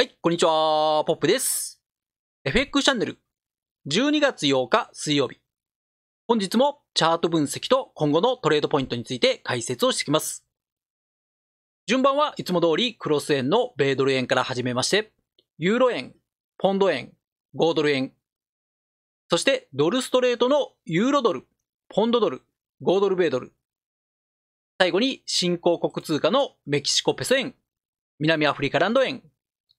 はい、こんにちは、ポップです。FX チャンネル、12月8日水曜日。本日もチャート分析と今後のトレードポイントについて解説をしていきます。順番はいつも通りクロス円の米ドル円から始めまして、ユーロ円、ポンド円、5ドル円、そしてドルストレートのユーロドル、ポンドドル、5ドル米ドル、最後に新興国通貨のメキシコペソ円、南アフリカランド円、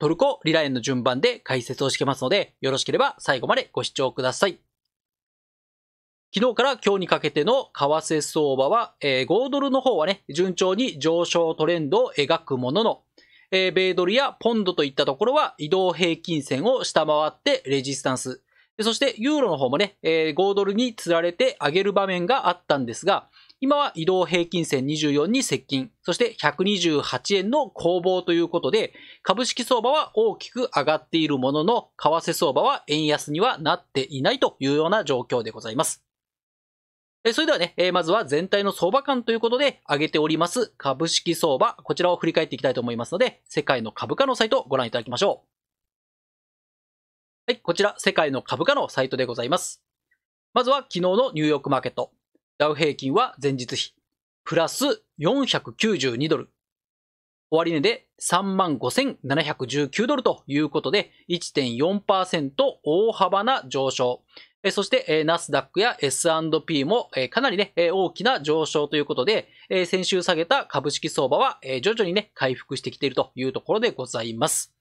トルコリランの順番で解説をしてますので、よろしければ最後までご視聴ください。昨日から今日にかけての為替相場は、えー、5ドルの方はね、順調に上昇トレンドを描くものの、えー、米ドルやポンドといったところは移動平均線を下回ってレジスタンス。そしてユーロの方もね、えー、5ドルにつられて上げる場面があったんですが、今は移動平均線24に接近、そして128円の攻防ということで、株式相場は大きく上がっているものの、為替相場は円安にはなっていないというような状況でございます。それではね、まずは全体の相場感ということで上げております株式相場、こちらを振り返っていきたいと思いますので、世界の株価のサイトをご覧いただきましょう。はい、こちら世界の株価のサイトでございます。まずは昨日のニューヨークマーケット。ダウ平均は前日比、プラス492ドル。終値で35,719ドルということで、1.4%大幅な上昇。そして、ナスダックや S&P もかなりね、大きな上昇ということで、先週下げた株式相場は徐々にね、回復してきているというところでございます。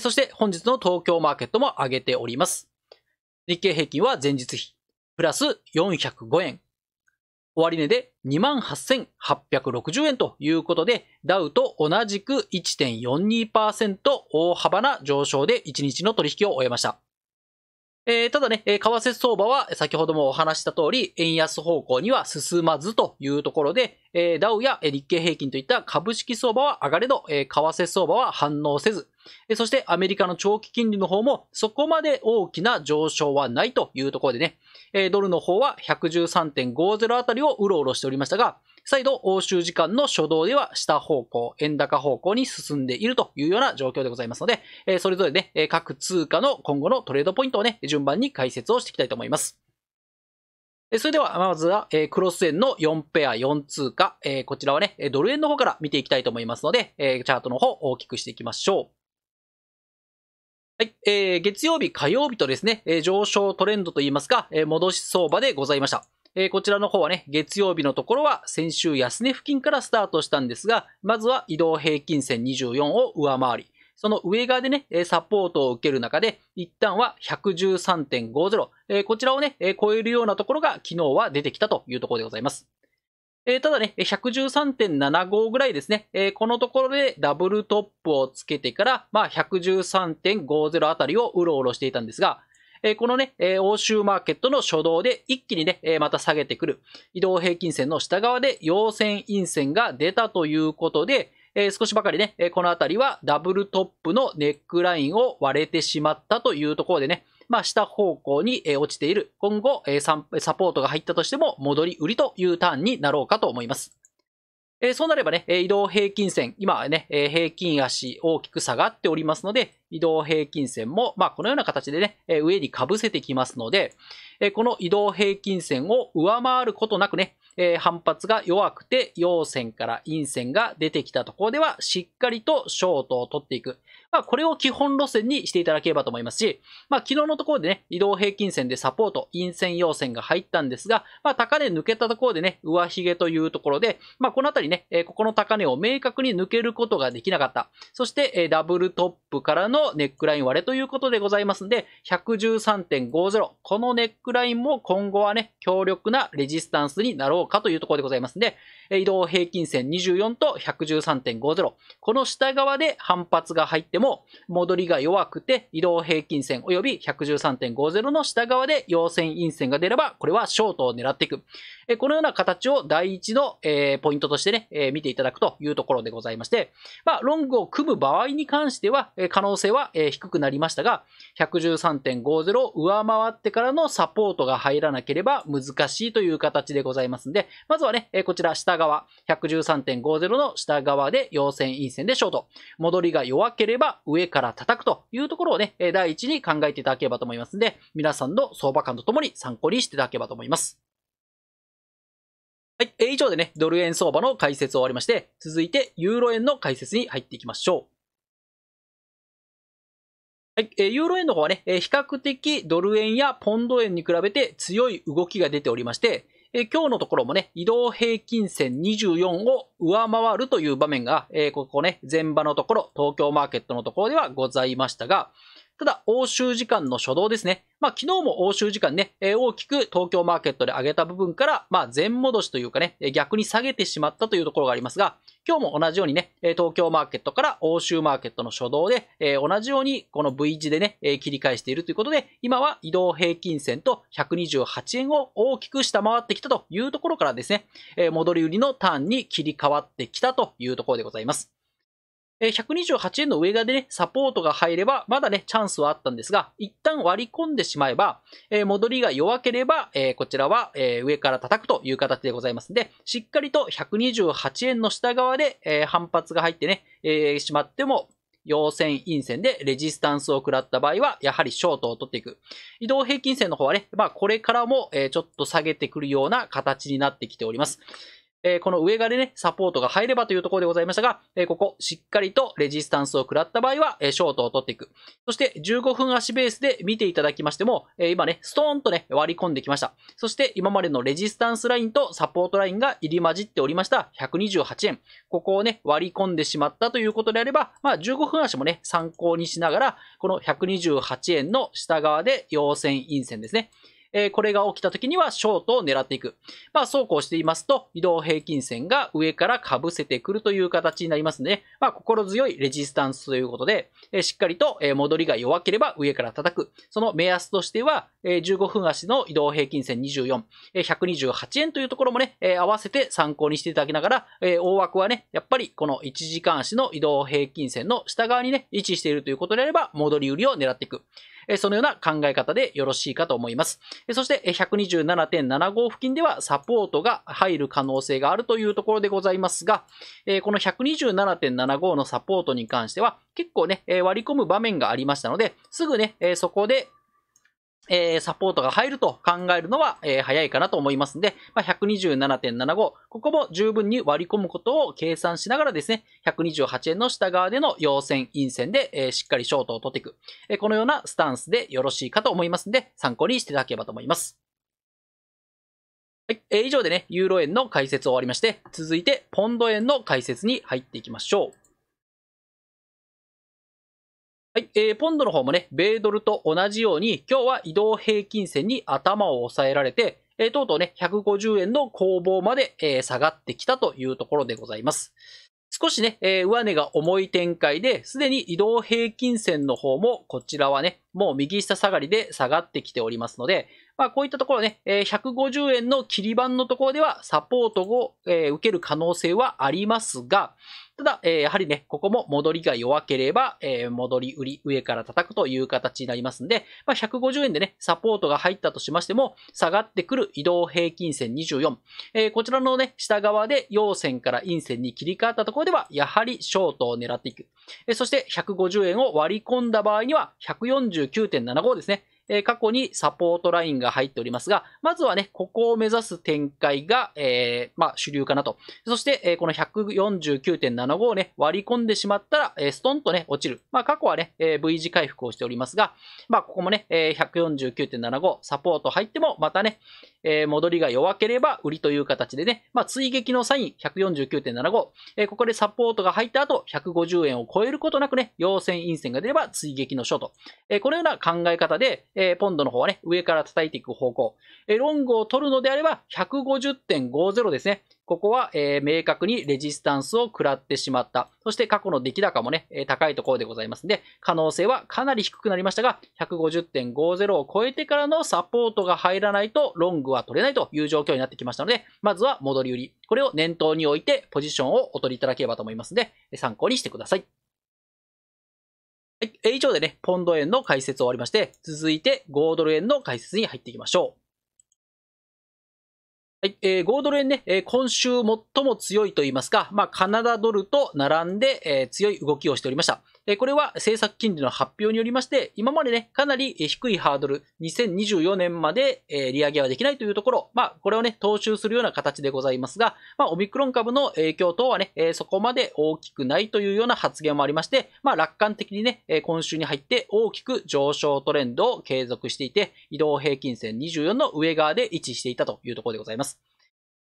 そして本日の東京マーケットも上げております。日経平均は前日比、プラス405円。終値で28,860円ということで、ダウと同じく1.42%大幅な上昇で1日の取引を終えました。えー、ただね、為替相場は先ほどもお話した通り、円安方向には進まずというところで、えダウや日経平均といった株式相場は上がれど、え為替相場は反応せず、そしてアメリカの長期金利の方もそこまで大きな上昇はないというところでね、ドルの方は113.50あたりをうろうろしておりましたが、再度欧州時間の初動では下方向、円高方向に進んでいるというような状況でございますので、えそれぞれね、各通貨の今後のトレードポイントをね、順番に解説をしていきたいと思います。それでは、まずは、えクロス円の4ペア4通貨、えこちらはね、ドル円の方から見ていきたいと思いますので、えチャートの方大きくしていきましょう。はい、えー、月曜日、火曜日とですね、えー、上昇トレンドといいますか、えー、戻し相場でございました。えー、こちらの方はね、月曜日のところは先週安値付近からスタートしたんですが、まずは移動平均線24を上回り、その上側でね、サポートを受ける中で、一旦は113.50、えー、こちらをね、超えるようなところが昨日は出てきたというところでございます。えただね、113.75ぐらいですね、えこのところでダブルトップをつけてから、まあ、113.50あたりをうろうろしていたんですが、えこのね、え欧州マーケットの初動で一気にね、えまた下げてくる移動平均線の下側で陽線陰線が出たということで、え少しばかりね、えこのあたりはダブルトップのネックラインを割れてしまったというところでね、まあ、下方向に落ちている、今後、サポートが入ったとしても、戻り売りというターンになろうかと思います。えそうなればね、移動平均線、今ね、え平均足大きく下がっておりますので、移動平均線も、まあ、このような形でね、え上に被せてきますので、えこの移動平均線を上回ることなくね、え反発が弱くて陽線から陰線が出てきたところでは、しっかりとショートを取っていく。まあ、これを基本路線にしていただければと思いますし、まあ、昨日のところでね、移動平均線でサポート、陰線要線が入ったんですが、まあ、高値抜けたところでね、上髭というところで、まあ、このあたりね、えここの高値を明確に抜けることができなかった。そして、えダブルトップからのネックライン割れということでございますんで、113.50。このネックラインも今後はね、強力なレジスタンスになろうかというところでございますんで、移動平均線24と113.50。この下側で反発が入ってても、戻りが弱くて移動平均線及び113.50の下側で陽線陰線が出れば、これはショートを狙っていく。このような形を第一の、ポイントとしてね、見ていただくというところでございまして、まあ、ロングを組む場合に関しては、可能性は、低くなりましたが、113.50を上回ってからのサポートが入らなければ難しいという形でございますので、まずはね、こちら下側、113.50の下側で陽線陰線でショート。戻りが弱ければは上から叩くというところをね、第一に考えていただければと思いますので、皆さんの相場感とともに参考にしていただければと思います。はい、えー、以上でね、ドル円相場の解説を終わりまして、続いてユーロ円の解説に入っていきましょう。はい、えユーロ円の方はね、え比較的ドル円やポンド円に比べて強い動きが出ておりまして、えー、今日のところもね、移動平均線24を上回るという場面が、えー、ここね、前場のところ、東京マーケットのところではございましたが、ただ、欧州時間の初動ですね。まあ、昨日も欧州時間ね、えー、大きく東京マーケットで上げた部分から、まあ、全戻しというかね、逆に下げてしまったというところがありますが、今日も同じようにね、東京マーケットから欧州マーケットの初動で、えー、同じようにこの V 字でね、えー、切り返しているということで、今は移動平均線と128円を大きく下回ってきたというところからですね、えー、戻り売りのターンに切り替わってきたというところでございます。え128円の上がでね、サポートが入れば、まだね、チャンスはあったんですが、一旦割り込んでしまえば、え戻りが弱ければ、えこちらは、え上から叩くという形でございますんで、しっかりと128円の下側で、え反発が入ってね、えしまっても、陽線、陰線でレジスタンスを食らった場合は、やはりショートを取っていく。移動平均線の方はね、まあこれからも、えちょっと下げてくるような形になってきております。えこの上側でね、サポートが入ればというところでございましたが、えここ、しっかりとレジスタンスを食らった場合は、えショートを取っていく。そして、15分足ベースで見ていただきましても、え今ね、ストーンとね、割り込んできました。そして、今までのレジスタンスラインとサポートラインが入り混じっておりました、128円。ここをね、割り込んでしまったということであれば、まあ、15分足もね、参考にしながら、この128円の下側で陽線陰線ですね。えこれが起きた時にはショートを狙っていく。まあ、そうこうしていますと、移動平均線が上から被せてくるという形になりますので、まあ、心強いレジスタンスということで、えしっかりと、え戻りが弱ければ上から叩く。その目安としては、え15分足の移動平均線24、え128円というところもね、え合わせて参考にしていただきながら、え大枠はね、やっぱりこの1時間足の移動平均線の下側にね、位置しているということであれば、戻り売りを狙っていく。そのような考え方でよろしいかと思います。そして127.75付近ではサポートが入る可能性があるというところでございますが、この127.75のサポートに関しては結構ね、割り込む場面がありましたので、すぐね、そこでえサポートが入ると考えるのは、え早いかなと思いますんで、ま127.75、ここも十分に割り込むことを計算しながらですね、128円の下側での陽線、陰線で、えしっかりショートを取っていく、えこのようなスタンスでよろしいかと思いますんで、参考にしていただければと思います。はい、え以上でね、ユーロ円の解説を終わりまして、続いてポンド円の解説に入っていきましょう。はい、えー、ポンドの方もね、米ドルと同じように、今日は移動平均線に頭を押さえられて、えー、とうとうね、150円の攻防まで、えー、下がってきたというところでございます。少しね、えー、上値が重い展開で、すでに移動平均線の方も、こちらはね、もう右下下がりで下がってきておりますので、まあ、こういったところね、150円の切り板のところではサポートを、受ける可能性はありますが、ただ、やはりね、ここも戻りが弱ければ、戻り売り上から叩くという形になりますんで、まあ、150円でね、サポートが入ったとしましても、下がってくる移動平均線24、えこちらのね、下側で陽線から陰線に切り替わったところでは、やはりショートを狙っていく。そして、150円を割り込んだ場合には、149.75ですね。え過去にサポートラインが入っておりますが、まずはね、ここを目指す展開が、えまあ、主流かなと。そして、えこの149.75をね、割り込んでしまったら、えストンとね、落ちる。まあ、過去はね、え V 字回復をしておりますが、まあ、ここもね、え149.75、サポート入っても、またね、え戻りが弱ければ売りという形でね、まあ、追撃のサイン149.75、えここでサポートが入った後、150円を超えることなくね、陽線陰線が出れば追撃のショート。えこのような考え方で、えー、ポンドの方はね、上から叩いていく方向。えー、ロングを取るのであれば、150.50ですね。ここは、えー、明確にレジスタンスを食らってしまった。そして過去の出来高もね、え高いところでございますので、可能性はかなり低くなりましたが、150.50を超えてからのサポートが入らないと、ロングは取れないという状況になってきましたので、まずは戻り売り。これを念頭に置いて、ポジションをお取りいただければと思いますので、参考にしてください。はい、以上でね、ポンド円の解説終わりまして、続いて5ドル円の解説に入っていきましょう。はい、えー、5ドル円ね、えー、今週最も強いと言いますか、まあ、カナダドルと並んで、えー、強い動きをしておりました。えこれは政策金利の発表によりまして、今までね、かなり低いハードル、2024年まで、え利上げはできないというところ、まあ、これをね、踏襲するような形でございますが、まあ、オミクロン株の影響等はね、えそこまで大きくないというような発言もありまして、まあ、楽観的にね、え今週に入って大きく上昇トレンドを継続していて、移動平均線24の上側で位置していたというところでございます。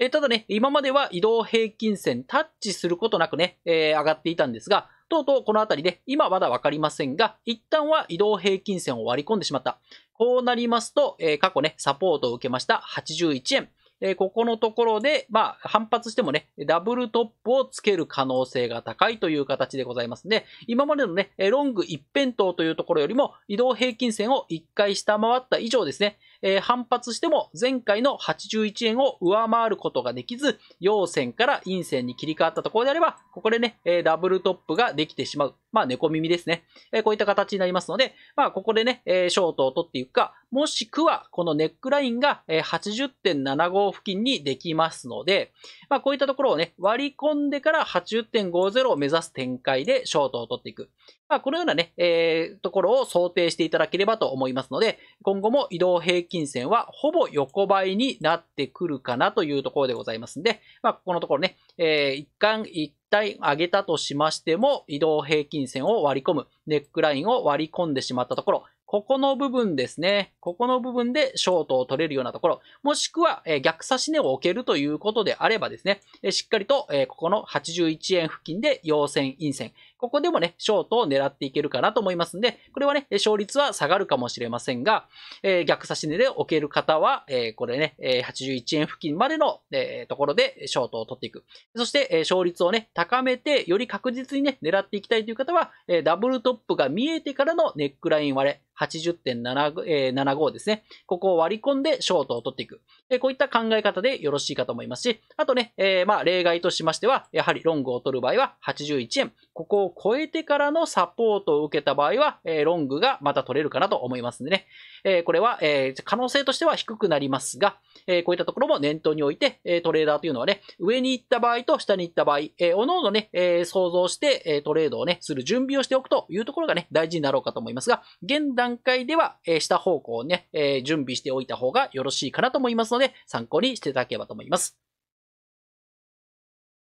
えただね、今までは移動平均線タッチすることなくね、えー、上がっていたんですが、とうとうこの辺りで、今まだわかりませんが、一旦は移動平均線を割り込んでしまった。こうなりますと、えー、過去ね、サポートを受けました81円。えー、ここのところで、まあ、反発してもね、ダブルトップをつける可能性が高いという形でございますね。今までのね、ロング一辺倒というところよりも、移動平均線を1回下回った以上ですね、えー、反発しても前回の81円を上回ることができず、陽線から陰線に切り替わったところであれば、ここでね、えダブルトップができてしまう。まあ、猫耳ですね。えこういった形になりますので、まあ、ここでね、えショートを取っていくか、もしくは、このネックラインが80.75付近にできますので、まあ、こういったところをね、割り込んでから80.50を目指す展開でショートを取っていく。まあ、このようなね、えー、ところを想定していただければと思いますので、今後も移動平均線はほぼ横ばいになってくるかなというところでございますんで、まあ、ここのところね、えー、一旦、一体上げたとしましても、移動平均線を割り込む、ネックラインを割り込んでしまったところ、ここの部分ですね。ここの部分でショートを取れるようなところ、もしくは逆差し値を置けるということであればですね、しっかりとここの81円付近で陽線、陰線、ここでもね、ショートを狙っていけるかなと思いますんで、これはね、勝率は下がるかもしれませんが、えー、逆差し値で置ける方は、えー、これね、81円付近までの、えー、ところでショートを取っていく。そして、えー、勝率をね、高めて、より確実にね、狙っていきたいという方は、えー、ダブルトップが見えてからのネックライン割れ、80.75、ですね。ここを割り込んでショートを取っていく。こういった考え方でよろしいかと思いますし、あとね、えー、まあ例外としましては、やはりロングを取る場合は81円、ここを超えてからのサポートを受けた場合は、えロングがまた取れるかなと思いますんでね。えこれは、え可能性としては低くなりますが、えこういったところも念頭に置いて、えトレーダーというのはね、上に行った場合と下に行った場合、えー、おのおのね、え想像して、えトレードをね、する準備をしておくというところがね、大事になろうかと思いますが、現段階では、え下方向をね、え準備しておいた方がよろしいかなと思いますので、参考にしていただければと思います。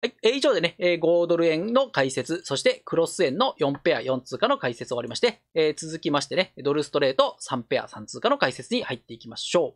はい、えー、以上でね、えー、5ドル円の解説、そしてクロス円の4ペア4通貨の解説終わりまして、えー、続きましてね、ドルストレート3ペア3通貨の解説に入っていきましょ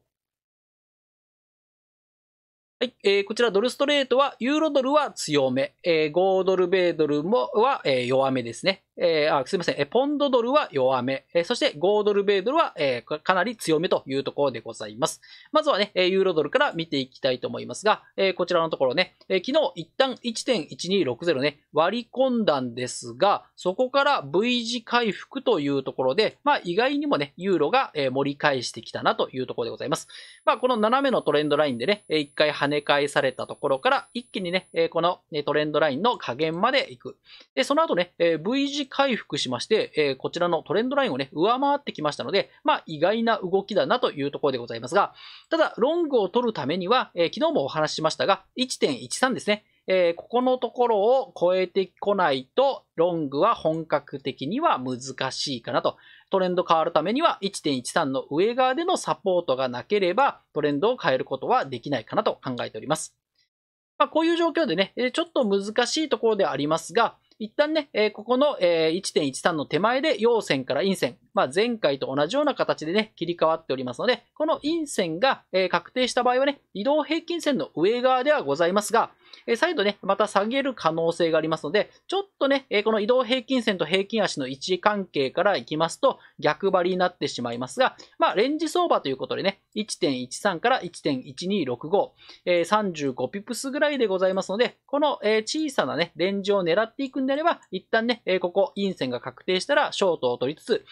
う。はい、えー、こちらドルストレートは、ユーロドルは強め、えー、5ドル米ドルもは、えー、弱めですね。えー、あすみません、ポンドドルは弱め、えそして5ドル米ドルは、えかなり強めというところでございます。まずはね、ユーロドルから見ていきたいと思いますが、えこちらのところね、え昨日一旦1.1260ね、割り込んだんですが、そこから V 字回復というところで、まあ意外にもね、ユーロが盛り返してきたなというところでございます。まあこの斜めのトレンドラインでね、一回跳ね返されたところから、一気にね、このトレンドラインの下限まで行く。で、その後ね、V 字回復しまして、えこちらのトレンドラインをね、上回ってきましたので、まあ、意外な動きだなというところでございますが、ただ、ロングを取るためには、え昨日もお話ししましたが、1.13ですね。えー、ここのところを超えてこないと、ロングは本格的には難しいかなと。トレンド変わるためには1.13の上側でのサポートがなければ、トレンドを変えることはできないかなと考えております。まあ、こういう状況でね、ちょっと難しいところでありますが、一旦ね、えー、ここの、えー、1.13の手前で陽線から陰線、まあ、前回と同じような形でね、切り替わっておりますので、この陰線が、えー、確定した場合はね、移動平均線の上側ではございますが、再度ね、また下げる可能性がありますので、ちょっとね、この移動平均線と平均足の位置関係からいきますと、逆張りになってしまいますが、まあ、レンジ相場ということでね、1.13から1.1265、35ピプスぐらいでございますので、この、小さなね、レンジを狙っていくんであれば、一旦ね、ここ、陰線が確定したら、ショートを取りつつ、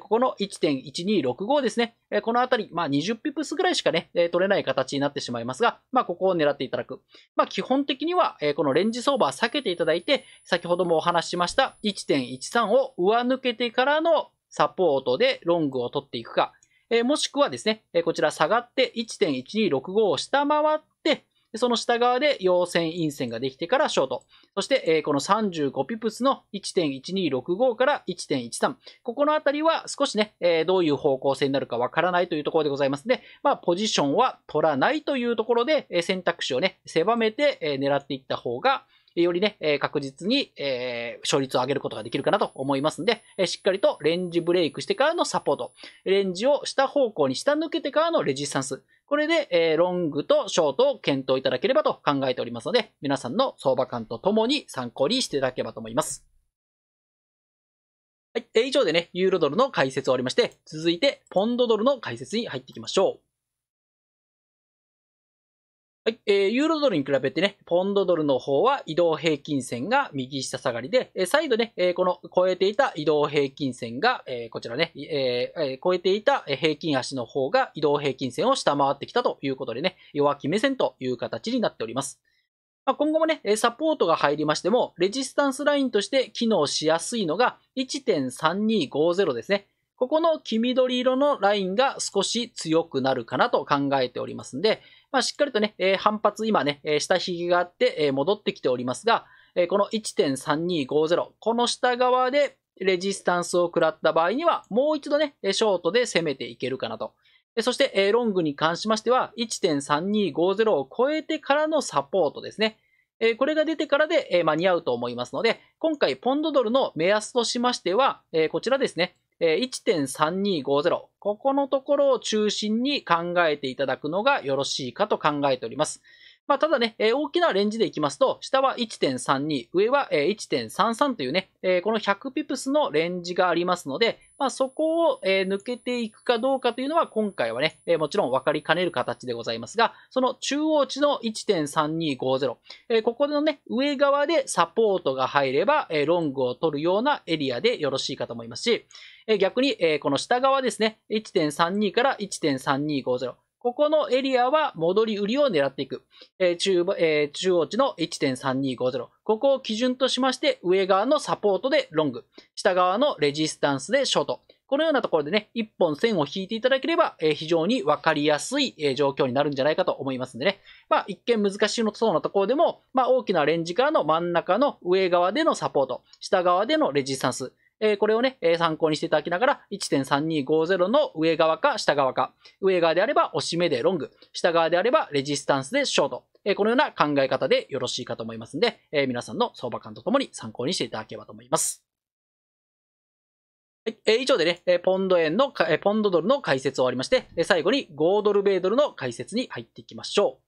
ここの1.1265ですね、このあたり、まあ、20ピプスぐらいしかね、取れない形になってしまいますが、まあ、ここを狙っていただく。まあ、基本的には、えこのレンジ相場避けていただいて、先ほどもお話ししました1.13を上抜けてからのサポートでロングを取っていくか、えもしくはですね、えこちら下がって1.1265を下回って、でその下側で陽線陰線ができてからショート。そして、えー、この35ピプスの1.1265から1.13。ここのあたりは少しね、えー、どういう方向性になるかわからないというところでございますので、まあ、ポジションは取らないというところで、え選択肢をね、狭めて、え狙っていった方が、よりね、え確実に、え勝率を上げることができるかなと思いますんで、えしっかりとレンジブレイクしてからのサポート、レンジを下方向に下抜けてからのレジスタンス、これで、えロングとショートを検討いただければと考えておりますので、皆さんの相場感とともに参考にしていただければと思います。はい、え以上でね、ユーロドルの解説を終わりまして、続いて、ポンドドルの解説に入っていきましょう。はい、えー、ユーロドルに比べてね、ポンドドルの方は移動平均線が右下下がりで、えー、再度ね、えー、この超えていた移動平均線が、えー、こちらね、えー、え超えていた平均足の方が移動平均線を下回ってきたということでね、弱気目線という形になっております。ま今後もね、サポートが入りましても、レジスタンスラインとして機能しやすいのが1.3250ですね。ここの黄緑色のラインが少し強くなるかなと考えておりますんで、まあ、しっかりとね、反発今ね、下髭があって、戻ってきておりますが、この1.3250、この下側でレジスタンスを食らった場合には、もう一度ね、ショートで攻めていけるかなと。そして、ロングに関しましては、1.3250を超えてからのサポートですね。これが出てからで、間に合うと思いますので、今回、ポンドドルの目安としましては、こちらですね、1.3250。ここのところを中心に考えていただくのがよろしいかと考えております。まあ、ただね、大きなレンジでいきますと、下は1.32、上は、1.33というね、この100ピプスのレンジがありますので、まあ、そこを、抜けていくかどうかというのは、今回はね、もちろん分かりかねる形でございますが、その中央値の1.3250、えここのね、上側でサポートが入れば、ロングを取るようなエリアでよろしいかと思いますし、逆に、えこの下側ですね、1.32から1.3250。ここのエリアは戻り売りを狙っていく。えー、中えー、中央値の1.3250。ここを基準としまして、上側のサポートでロング、下側のレジスタンスでショート。このようなところでね、一本線を引いていただければ、えー、非常にわかりやすい、えー、状況になるんじゃないかと思いますんでね。まあ、一見難しいのそうなところでも、まあ、大きなレンジからの真ん中の上側でのサポート、下側でのレジスタンス。えー、これをね、えー、参考にしていただきながら、1.3250の上側か下側か、上側であれば押し目でロング、下側であればレジスタンスでショート、えー、このような考え方でよろしいかと思いますんで、え皆さんの相場感とともに参考にしていただければと思います。はい、え以上でね、えポンド円の、えポンドドルの解説を終わりまして、え最後に5ドル米ドルの解説に入っていきましょう。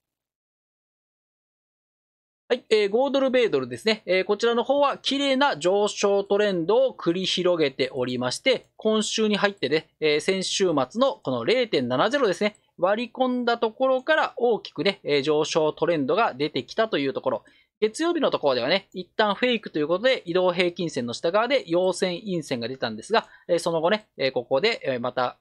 はい、えー、5ドル米ドルですね。えー、こちらの方は綺麗な上昇トレンドを繰り広げておりまして、今週に入ってね、えー、先週末のこの0.70ですね、割り込んだところから大きくね、えー、上昇トレンドが出てきたというところ。月曜日のところではね、一旦フェイクということで移動平均線の下側で陽線陰線が出たんですが、えー、その後ね、えー、ここでまた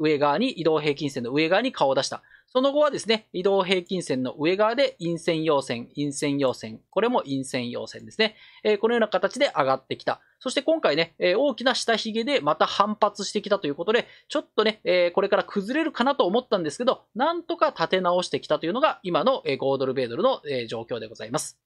上側に移動平均線の上側に顔を出した。その後はですね、移動平均線の上側で陰線陽線、陰線陽線、これも陰線陽線ですね。えー、このような形で上がってきた。そして今回ね、えー、大きな下髭でまた反発してきたということで、ちょっとね、えー、これから崩れるかなと思ったんですけど、なんとか立て直してきたというのが今の5ドル米ドルの状況でございます。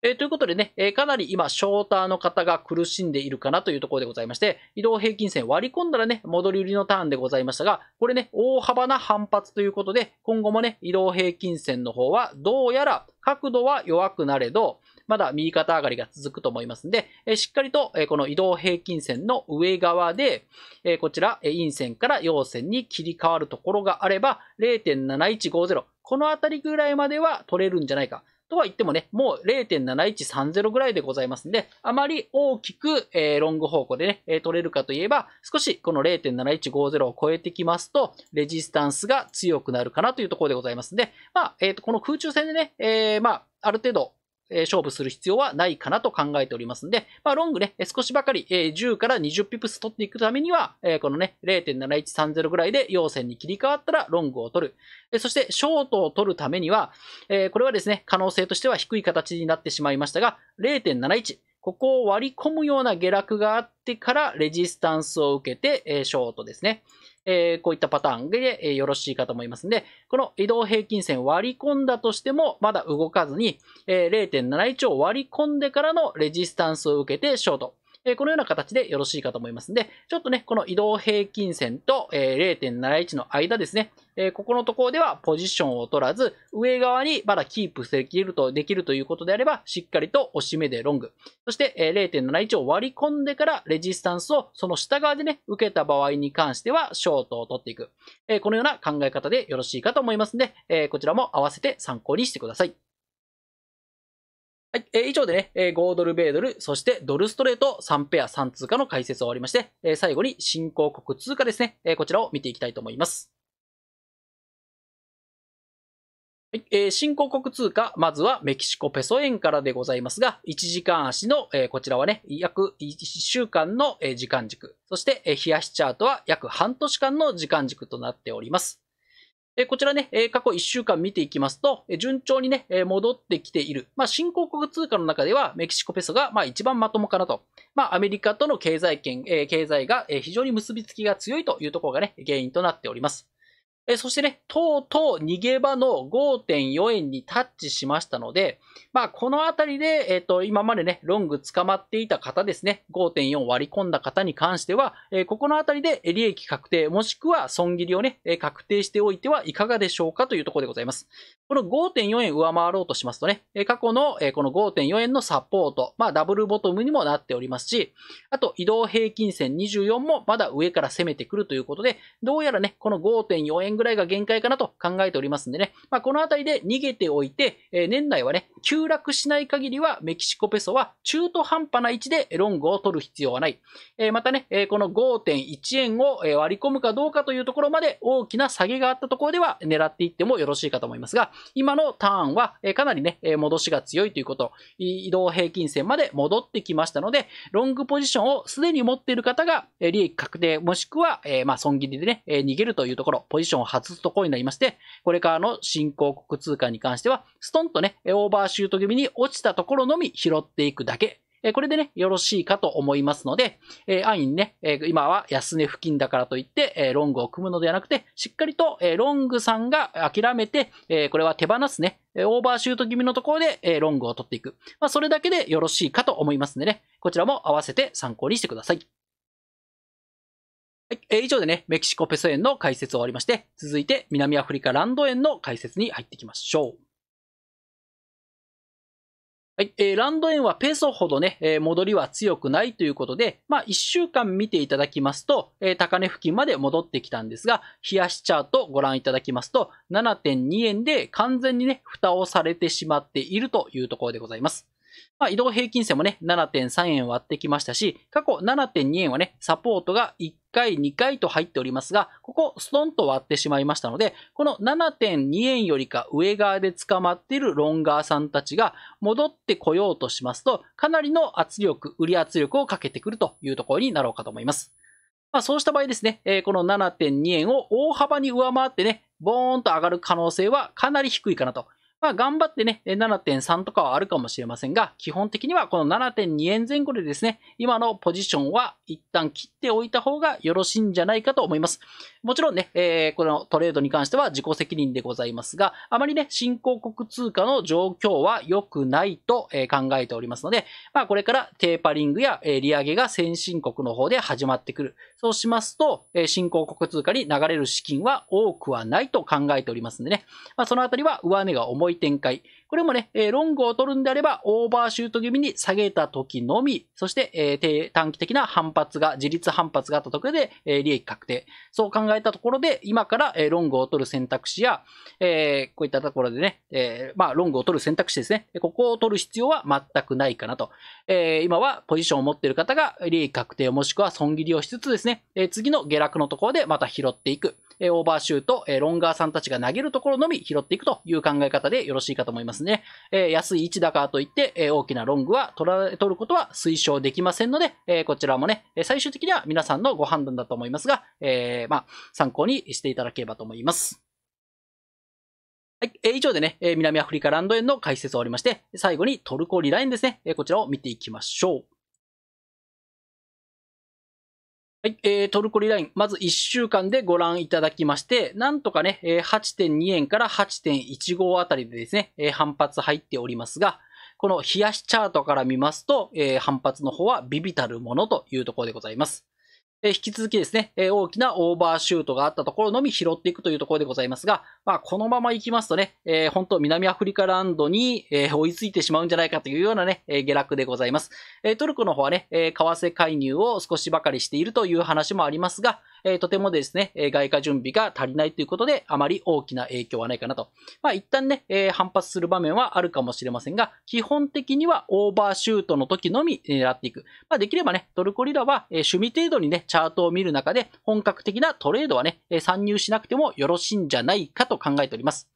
えー、ということでね、えー、かなり今、ショーターの方が苦しんでいるかなというところでございまして、移動平均線割り込んだらね、戻り売りのターンでございましたが、これね、大幅な反発ということで、今後もね、移動平均線の方は、どうやら角度は弱くなれど、まだ右肩上がりが続くと思いますんで、えしっかりと、えこの移動平均線の上側で、えこちら、陰線から陽線に切り替わるところがあれば、0.7150、このあたりぐらいまでは取れるんじゃないか。とは言ってもね、もう0.7130ぐらいでございますんで、あまり大きく、えー、ロング方向でね、えー、取れるかといえば、少しこの0.7150を超えてきますと、レジスタンスが強くなるかなというところでございますんで、まあ、えっ、ー、と、この空中戦でね、えー、まあ、ある程度、え勝負する必要はないかなと考えておりますので、まあ、ロングね、少しばかり、10から20ピプス取っていくためには、このね、0.7130ぐらいで要線に切り替わったらロングを取る。そして、ショートを取るためには、これはですね、可能性としては低い形になってしまいましたが、0.71。ここを割り込むような下落があってからレジスタンスを受けて、ショートですね。えー、こういったパターンで、えー、よろしいかと思いますんで、この移動平均線割り込んだとしても、まだ動かずに、えー、0.71を割り込んでからのレジスタンスを受けてショート。えこのような形でよろしいかと思いますんで、ちょっとね、この移動平均線と、え0.71の間ですね、えここのところではポジションを取らず、上側にまだキープできると、できるということであれば、しっかりと押し目でロング。そして、え0.71を割り込んでからレジスタンスをその下側でね、受けた場合に関しては、ショートを取っていく。えこのような考え方でよろしいかと思いますんで、えこちらも合わせて参考にしてください。はい、えー、以上でね、えー、5ドル、米ドル、そしてドルストレート3ペア3通貨の解説を終わりまして、えー、最後に新興国通貨ですね、えー、こちらを見ていきたいと思います。はいえー、新興国通貨、まずはメキシコペソ円からでございますが、1時間足の、えー、こちらはね、約1週間の、時間軸、そして、えー、冷やしチャートは約半年間の時間軸となっております。えこちらね、え過去1週間見ていきますと、え順調にね、え戻ってきている。まあ、新興国通貨の中では、メキシコペソが、まあ、一番まともかなと。まあ、アメリカとの経済圏、え経済が、え非常に結びつきが強いというところがね、原因となっております。えそしてね、とうとう逃げ場の5.4円にタッチしましたので、まあ、このあたりで、えっ、と、今までね、ロング捕まっていた方ですね、5.4割り込んだ方に関しては、えここのあたりで利益確定、もしくは損切りをね、確定しておいてはいかがでしょうかというところでございます。この5.4円上回ろうとしますとね、過去の、この5.4円のサポート、まあ、ダブルボトムにもなっておりますし、あと、移動平均線24もまだ上から攻めてくるということで、どうやらね、この5.4円ぐらいが限界かなと考えておりますんでね、まあ、この辺りで逃げておいて、えー、年内はね、急落しない限りはメキシコペソは中途半端な位置でロングを取る必要はない。えー、またね、えー、この5.1円を割り込むかどうかというところまで大きな下げがあったところでは狙っていってもよろしいかと思いますが、今のターンはかなりね、戻しが強いということ、移動平均線まで戻ってきましたので、ロングポジションをすでに持っている方が利益確定もしくは、えまあ損切りでね、逃げるというところ、ポジションを初とトになりまして、これからの新興国通貨に関しては、ストンとね、オーバーシュート気味に落ちたところのみ拾っていくだけえこれでね、よろしいかと思いますので、え安易にね、え今は安値付近だからといって、えロングを組むのではなくて、しっかりと、えロングさんが諦めて、えこれは手放すね、オーバーシュート気味のところで、えロングを取っていく。まあ、それだけでよろしいかと思いますんでね、こちらも合わせて参考にしてください。はい、えー、以上でね、メキシコペソ円の解説を終わりまして、続いて南アフリカランド円の解説に入っていきましょう。はい、えー、ランド円はペソほどね、えー、戻りは強くないということで、まあ、1週間見ていただきますと、えー、高値付近まで戻ってきたんですが、冷やしチャートご覧いただきますと、7.2円で完全にね、蓋をされてしまっているというところでございます。まあ、移動平均線もね、7.3円割ってきましたし、過去7.2円はね、サポートが1回、2回と入っておりますが、ここストンと割ってしまいましたので、この7.2円よりか上側で捕まっているロンガーさんたちが戻ってこようとしますと、かなりの圧力、売り圧力をかけてくるというところになろうかと思います。まあ、そうした場合ですね、えこの7.2円を大幅に上回ってね、ボーンと上がる可能性はかなり低いかなとまあ、頑張ってね、7.3とかはあるかもしれませんが、基本的にはこの7.2円前後でですね、今のポジションは一旦切っておいた方がよろしいんじゃないかと思います。もちろんね、えー、このトレードに関しては自己責任でございますが、あまりね、新興国通貨の状況は良くないと考えておりますので、まあ、これからテーパリングや利上げが先進国の方で始まってくる。そうしますと、新興国通貨に流れる資金は多くはないと考えておりますんでね、まあ、そのあたりは上値が重いい展開。これもね、ロングを取るんであれば、オーバーシュート気味に下げた時のみ、そして、短期的な反発が、自立反発があったところで、利益確定。そう考えたところで、今から、ロングを取る選択肢や、こういったところでね、まあ、ロングを取る選択肢ですね。ここを取る必要は全くないかなと。今はポジションを持っている方が、利益確定もしくは損切りをしつつですね、次の下落のところでまた拾っていく。オーバーシュート、ロンガーさんたちが投げるところのみ拾っていくという考え方ででよろしいかと思いますね。えー、安い1高といって、えー、大きなロングは取ら取ることは推奨できませんので、えー、こちらもね、最終的には皆さんのご判断だと思いますが、えー、まあ、参考にしていただければと思います。はい、えー、以上でね、えー、南アフリカランド円の解説を終わりまして、最後にトルコリラインですね、えー、こちらを見ていきましょう。はい、えー、トルコリライン、まず1週間でご覧いただきまして、なんとかね、8.2円から8.15あたりでですね、反発入っておりますが、この冷やしチャートから見ますと、えー、反発の方はビビたるものというところでございます。え引き続きですね、え大きなオーバーシュートがあったところのみ拾っていくというところでございますが、まあ、このまま行きますとね、えー、本当南アフリカランドに、え追いついてしまうんじゃないかというようなね、え下落でございます。えトルコの方はね、え為替介入を少しばかりしているという話もありますが、えとてもですね、え外貨準備が足りないということで、あまり大きな影響はないかなと。まあ、一旦ね、え反発する場面はあるかもしれませんが、基本的にはオーバーシュートの時のみ狙っていく。まあ、できればね、トルコリラは、え趣味程度にね、チャートを見る中で、本格的なトレードはね、参入しなくてもよろしいんじゃないかと考えております。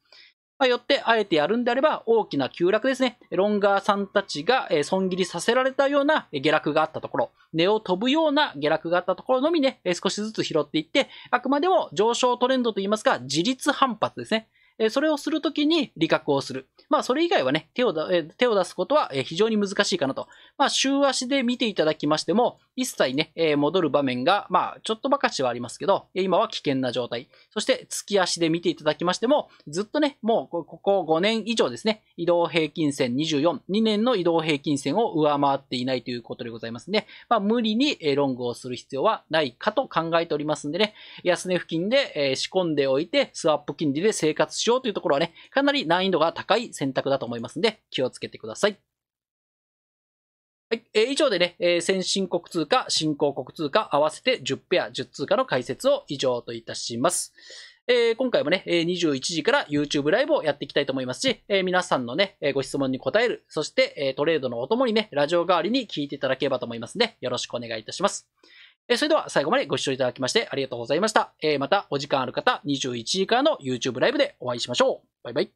まあ、よって、あえてやるんであれば、大きな急落ですね。ロンガーさんたちが損切りさせられたような下落があったところ、値を飛ぶような下落があったところのみね、少しずつ拾っていって、あくまでも上昇トレンドといいますか、自立反発ですね。それをするときに利確をする。まあ、それ以外はね、手をだ、手を出すことは非常に難しいかなと。まあ、週足で見ていただきましても、一切ね、戻る場面が、まあ、ちょっとばかしはありますけど、今は危険な状態。そして、月足で見ていただきましても、ずっとね、もう、ここ5年以上ですね、移動平均線24、2年の移動平均線を上回っていないということでございますね。まあ、無理にロングをする必要はないかと考えておりますんでね、安値付近で仕込んでおいて、スワップ金利で生活しようというところはね、かなり難易度が高い選択だと思いますんで、気をつけてください。はい、えー、以上でね、えー、先進国通貨、新興国通貨合わせて10ペア、10通貨の解説を以上といたします。えー、今回もね、21時から YouTube ライブをやっていきたいと思いますし、えー、皆さんのね、ご質問に答える、そして、えトレードのお供にね、ラジオ代わりに聞いていただければと思いますので、よろしくお願いいたします。えそれでは最後までご視聴いただきましてありがとうございました。えまたお時間ある方、21時からの YouTube ライブでお会いしましょう。バイバイ。